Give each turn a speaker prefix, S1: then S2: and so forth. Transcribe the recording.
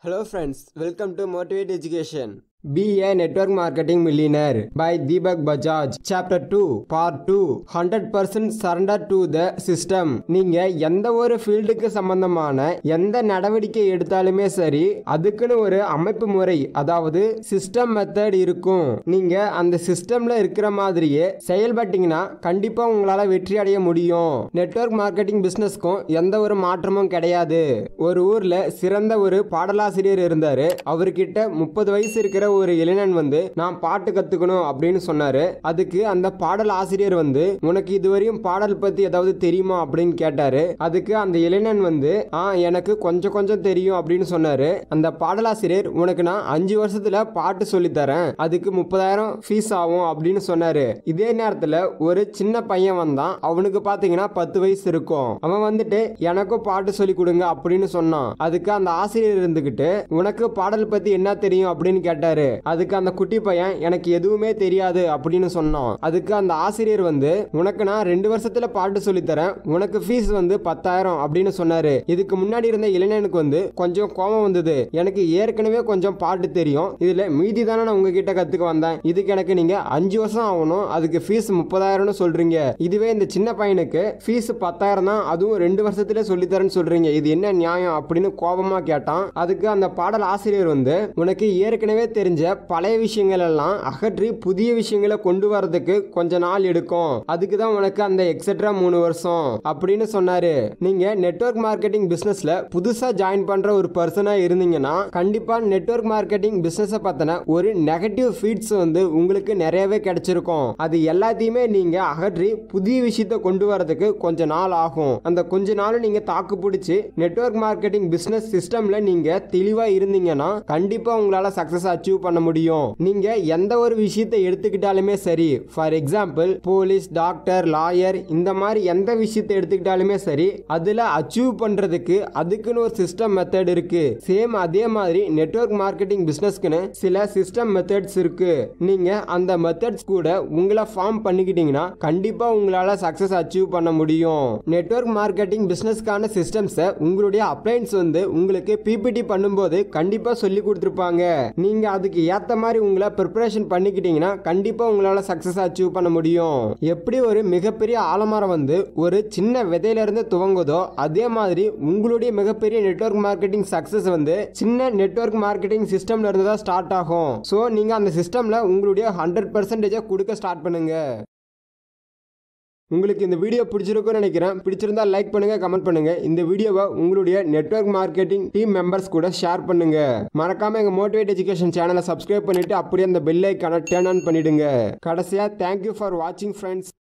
S1: Hello friends, welcome to Motivate Education. B A a marketing Marketing by Deepak Bajaj chapter two 2 two hundred percent surrender to the system நீங்க எந்த ஒரு ஃபீல்டுக்கு சம்பந்தமான எந்த நடவடிக்கை எடுத்தாலுமே சரி அதுக்குன்னு ஒரு அமைப்பு முறை அதாவது சிஸ்டம் மெத்தட் இருக்கும் நீங்க அந்த சிஸ்டம்ல இருக்கிற மாதிரியே செயல்பட்டீங்கன்னா கண்டிப்பா உங்களால வெற்றி அடைய முடியும் நெட்வொர்க் மார்க்கெட்டிங் பிசினஸ்க்கும் எந்த ஒரு மாற்றமும் கிடையாது ஒரு ஊர்ல சிறந்த ஒரு பாடலாசிரியர் இருந்தாரு அவர்கிட்ட முப்பது வயசு இருக்கிற ஒரு இளைஞன் வந்து நான் பாட்டு கத்துக்கணும் அப்படின்னு சொன்னாரு அதுக்கு அந்த பாடல் ஆசிரியர் வந்து உனக்கு இதுவரையும் பாடல் பத்தி ஏதாவது தெரியுமா அப்படின்னு கேட்டாரு அதுக்கு அந்த இளைஞன் வந்து ஆ எனக்கு கொஞ்சம் கொஞ்சம் தெரியும் அப்படின்னு சொன்னாரு அந்த பாடலாசிரியர் உனக்கு நான் அஞ்சு வருஷத்துல பாட்டு சொல்லி தரேன் அதுக்கு முப்பதாயிரம் ஃபீஸ் ஆகும் அப்படின்னு சொன்னாரு இதே நேரத்துல ஒரு சின்ன பையன் வந்தான் அவனுக்கு பாத்தீங்கன்னா பத்து வயசு இருக்கும் அவன் வந்துட்டு எனக்கும் பாட்டு சொல்லி கொடுங்க அப்படின்னு சொன்னான் அதுக்கு அந்த ஆசிரியர் இருந்துகிட்டு உனக்கு பாடல் பத்தி என்ன தெரியும் அப்படின்னு கேட்டாரு கேட்டாரு அதுக்கு அந்த குட்டி பையன் எனக்கு எதுவுமே தெரியாது அப்படின்னு சொன்னான் அதுக்கு அந்த ஆசிரியர் வந்து உனக்கு நான் ரெண்டு வருஷத்துல பாட்டு சொல்லித்தரேன் உனக்கு ஃபீஸ் வந்து பத்தாயிரம் அப்படின்னு சொன்னாரு இதுக்கு முன்னாடி இருந்த இளைஞனுக்கு வந்து கொஞ்சம் கோபம் வந்தது எனக்கு ஏற்கனவே கொஞ்சம் பாட்டு தெரியும் இதுல மீதி தானே நான் உங்ககிட்ட கத்துக்க வந்தேன் இதுக்கு எனக்கு நீங்க அஞ்சு வருஷம் ஆகணும் அதுக்கு ஃபீஸ் முப்பதாயிரம்னு சொல்றீங்க இதுவே இந்த சின்ன பையனுக்கு ஃபீஸ் பத்தாயிரம் தான் அதுவும் ரெண்டு வருஷத்துல சொல்லித்தரேன்னு சொல்றீங்க இது என்ன நியாயம் அப்படின்னு கோபமா கேட்டான் அதுக்கு அந்த பாடல் ஆசிரியர் வந்து உனக்கு ஏற்கனவே தெரியும் தெரிஞ்ச பழைய விஷயங்கள் எல்லாம் அகற்றி புதிய விஷயங்களை கொண்டு வரதுக்கு கொஞ்ச நாள் எடுக்கும் அதுக்கு தான் உனக்கு அந்த எக்ஸட்ரா மூணு வருஷம் அப்படின்னு சொன்னாரு நீங்க நெட்ஒர்க் மார்க்கெட்டிங் பிசினஸ்ல புதுசா ஜாயின் பண்ற ஒரு பர்சனா இருந்தீங்கன்னா கண்டிப்பா நெட்ஒர்க் மார்க்கெட்டிங் பிசினஸ் பத்தின ஒரு நெகட்டிவ் ஃபீட்ஸ் வந்து உங்களுக்கு நிறையவே கிடைச்சிருக்கும் அது எல்லாத்தையுமே நீங்க அகற்றி புதிய விஷயத்த கொண்டு வரதுக்கு கொஞ்ச நாள் ஆகும் அந்த கொஞ்ச நாள் நீங்க தாக்கு பிடிச்சி நெட்ஒர்க் மார்க்கெட்டிங் பிசினஸ் சிஸ்டம்ல நீங்க தெளிவா இருந்தீங்கன்னா கண்டிப்பா உங்களால சக்சஸ் அச்சீவ் அச்சீவ் பண்ண முடியும் நீங்க எந்த ஒரு விஷயத்தை எடுத்துக்கிட்டாலுமே சரி for example police doctor lawyer இந்த மாதிரி எந்த விஷயத்தை எடுத்துக்கிட்டாலுமே சரி அதுல அச்சீவ் பண்றதுக்கு அதுக்குன்னு ஒரு சிஸ்டம் மெத்தட் இருக்கு சேம் அதே மாதிரி நெட்ஒர்க் மார்க்கெட்டிங் பிசினஸ்க்குன்னு சில சிஸ்டம் மெத்தட்ஸ் இருக்கு நீங்க அந்த மெத்தட்ஸ் கூட உங்களை ஃபார்ம் பண்ணிக்கிட்டீங்கன்னா கண்டிப்பா உங்களால சக்சஸ் அச்சீவ் பண்ண முடியும் நெட்ஒர்க் மார்க்கெட்டிங் பிசினஸ்க்கான சிஸ்டம்ஸை உங்களுடைய அப்ளைன்ஸ் வந்து உங்களுக்கு பிபிடி பண்ணும்போது கண்டிப்பா சொல்லி கொடுத்துருப்பாங்க நீங்க அது அதுக்கு ஏற்ற மாதிரி உங்களை ப்ரிப்பரேஷன் பண்ணிக்கிட்டீங்கன்னா கண்டிப்பாக உங்களால் சக்ஸஸ் அச்சீவ் பண்ண முடியும் எப்படி ஒரு மிகப்பெரிய ஆலமரம் வந்து ஒரு சின்ன விதையிலிருந்து துவங்குதோ அதே மாதிரி உங்களுடைய மிகப்பெரிய நெட்ஒர்க் மார்க்கெட்டிங் சக்ஸஸ் வந்து சின்ன நெட்ஒர்க் மார்க்கெட்டிங் சிஸ்டம்ல இருந்து தான் ஸ்டார்ட் ஆகும் ஸோ நீங்கள் அந்த சிஸ்டமில் உங்களுடைய ஹண்ட்ரட் பர்சன்டேஜை கொடுக்க ஸ்டார்ட் பண்ணுங்கள் உங்களுக்கு இந்த வீடியோ பிடிச்சிருக்கும் நினைக்கிறேன் பிடிச்சிருந்தா லைக் பண்ணுங்க கமெண்ட் பண்ணுங்க இந்த வீடியோவை உங்களுடைய நெட்ஒர்க் மார்க்கெட்டிங் டீம் மெம்பர்ஸ் கூட ஷேர் பண்ணுங்க மறக்காம எங்க மோட்டிவேட் எஜுகேஷன் சேனலை சப்ஸ்கிரைப் பண்ணிட்டு அப்படியே அந்த பெல் கனெக்ட் டேர்ன் ஆன் பண்ணிடுங்க கடைசியா தேங்க்யூ ஃபார் வாட்சிங் ஃப்ரெண்ட்ஸ்